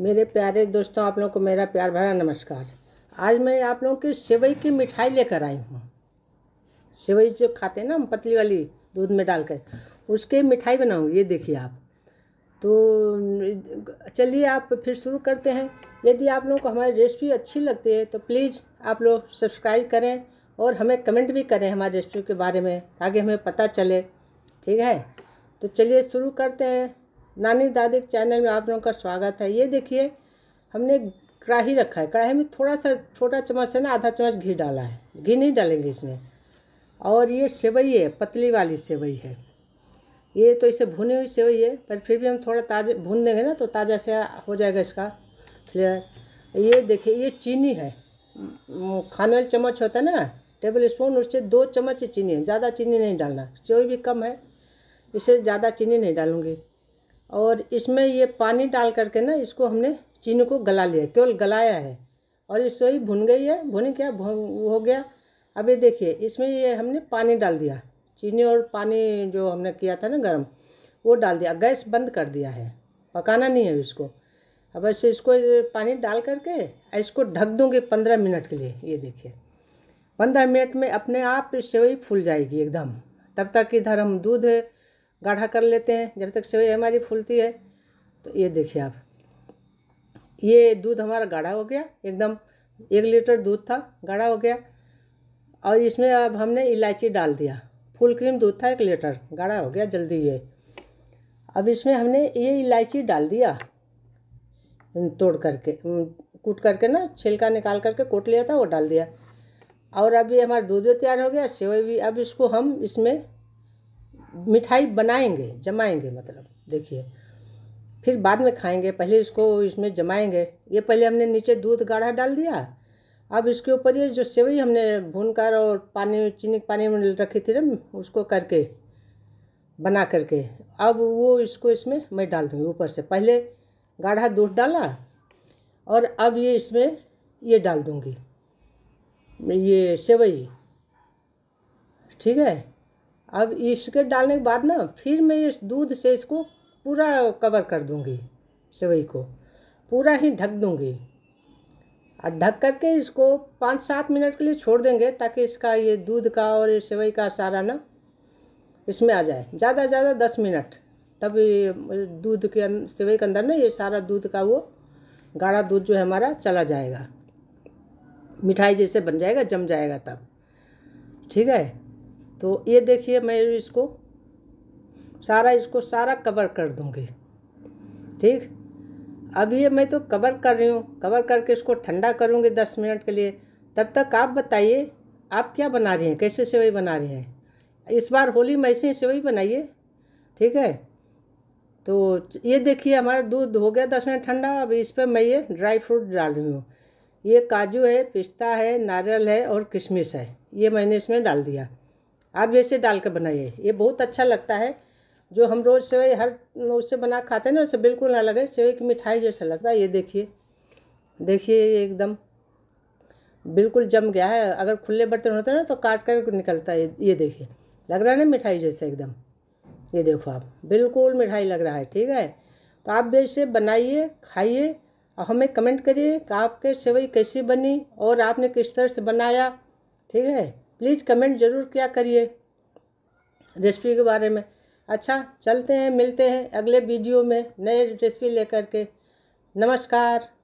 मेरे प्यारे दोस्तों आप लोगों को मेरा प्यार भरा नमस्कार आज मैं आप लोगों की सेवई की मिठाई लेकर आई हूँ सेवई जो खाते हैं ना हम पतली वाली दूध में डालकर उसके मिठाई बनाऊँ ये देखिए आप तो चलिए आप फिर शुरू करते हैं यदि आप लोगों को हमारी रेसिपी अच्छी लगती है तो प्लीज़ आप लोग सब्सक्राइब करें और हमें कमेंट भी करें हमारी रेसिपी के बारे में ताकि हमें पता चले ठीक है तो चलिए शुरू करते हैं नानी दादी के चैनल में आप लोगों का स्वागत है ये देखिए हमने कढ़ाही रखा है कढ़ाई में थोड़ा सा छोटा चम्मच से ना आधा चम्मच घी डाला है घी नहीं डालेंगे इसमें और ये सेवई है पतली वाली सेवई है ये तो इसे भुनी हुई सेवई है पर फिर भी हम थोड़ा ताज़े भून देंगे ना तो ताज़ा से हो जाएगा इसका फ्लेवर ये देखिए ये चीनी है खाने वाली चम्मच होता है ना टेबल स्पून उससे दो चम्मच चीनी है ज़्यादा चीनी नहीं डालना सेवई भी कम है इसे ज़्यादा चीनी नहीं डालूँगी और इसमें ये पानी डाल करके ना इसको हमने चीनी को गला लिया केवल गलाया है और इससे सोई भुन गई है भुनी क्या भुन हो गया अब ये देखिए इसमें ये हमने पानी डाल दिया चीनी और पानी जो हमने किया था ना गर्म वो डाल दिया गैस बंद कर दिया है पकाना नहीं है इसको अब ऐसे इसको पानी डाल करके इसको ढक दूँगी पंद्रह मिनट के लिए ये देखिए पंद्रह मिनट में अपने आप सेवई फूल जाएगी एकदम तब तक इधर हम दूध गाढ़ा कर लेते हैं जब तक सेवई हमारी फूलती है तो ये देखिए आप ये दूध हमारा गाढ़ा हो गया एकदम एक लीटर दूध था गाढ़ा हो गया और इसमें अब हमने इलायची डाल दिया फुल क्रीम दूध था एक लीटर गाढ़ा हो गया जल्दी ये अब इसमें हमने ये इलायची डाल दिया तोड़ करके कूट करके ना छिलका निकाल करके कोट लिया था वो डाल दिया और अब ये हमारा दूध भी तैयार हो गया सेवई भी अब इसको हम इसमें मिठाई बनाएंगे जमाएंगे मतलब देखिए फिर बाद में खाएंगे पहले इसको इसमें जमाएंगे ये पहले हमने नीचे दूध गाढ़ा डाल दिया अब इसके ऊपर ये जो सेवई हमने भून कर और पानी चीनी पानी में रखी थी ना उसको करके बना करके अब वो इसको इसमें मैं डाल दूँगी ऊपर से पहले गाढ़ा दूध डाला और अब ये इसमें ये डाल दूँगी ये सेवई ठीक है अब इसके डालने के बाद ना फिर मैं इस दूध से इसको पूरा कवर कर दूँगी सेवई को पूरा ही ढक दूँगी और ढक करके इसको पाँच सात मिनट के लिए छोड़ देंगे ताकि इसका ये दूध का और ये सेवई का सारा ना इसमें आ जाए ज़्यादा से ज़्यादा दस मिनट तब दूध के अं-, सेवई के अंदर ना ये सारा दूध का वो गाढ़ा दूध जो है हमारा चला जाएगा मिठाई जैसे बन जाएगा जम जाएगा तब ठीक है तो ये देखिए मैं इसको सारा इसको सारा कवर कर दूँगी ठीक अब ये मैं तो कवर कर रही हूँ कवर करके इसको ठंडा करूँगी दस मिनट के लिए तब तक आप बताइए आप क्या बना रही हैं कैसे सेवई बना रही हैं इस बार होली में ऐसे ही सेवई बनाइए ठीक है तो ये देखिए हमारा दूध हो गया दस मिनट ठंडा अब इस पर मैं ये ड्राई फ्रूट डाल रही हूँ ये काजू है पिस्ता है नारियल है और किशमिश है ये मैंने इसमें डाल दिया आप जैसे डाल कर बनाइए ये बहुत अच्छा लगता है जो हम रोज़ सेवई हर उससे बना खाते हैं ना उससे बिल्कुल अलग है सेवई की मिठाई जैसा लगता है ये देखिए देखिए ये एकदम बिल्कुल जम गया है अगर खुले बर्तन होते ना तो काट कर निकलता है ये देखिए लग रहा है ना मिठाई जैसा एकदम ये देखो आप बिल्कुल मिठाई लग रहा है ठीक है तो आप भी इसे बनाइए खाइए और हमें कमेंट करिए कि आपके सेवई कैसी बनी और आपने किस तरह से बनाया ठीक है प्लीज़ कमेंट ज़रूर क्या करिए रेसिपी के बारे में अच्छा चलते हैं मिलते हैं अगले वीडियो में नए रेसिपी लेकर के नमस्कार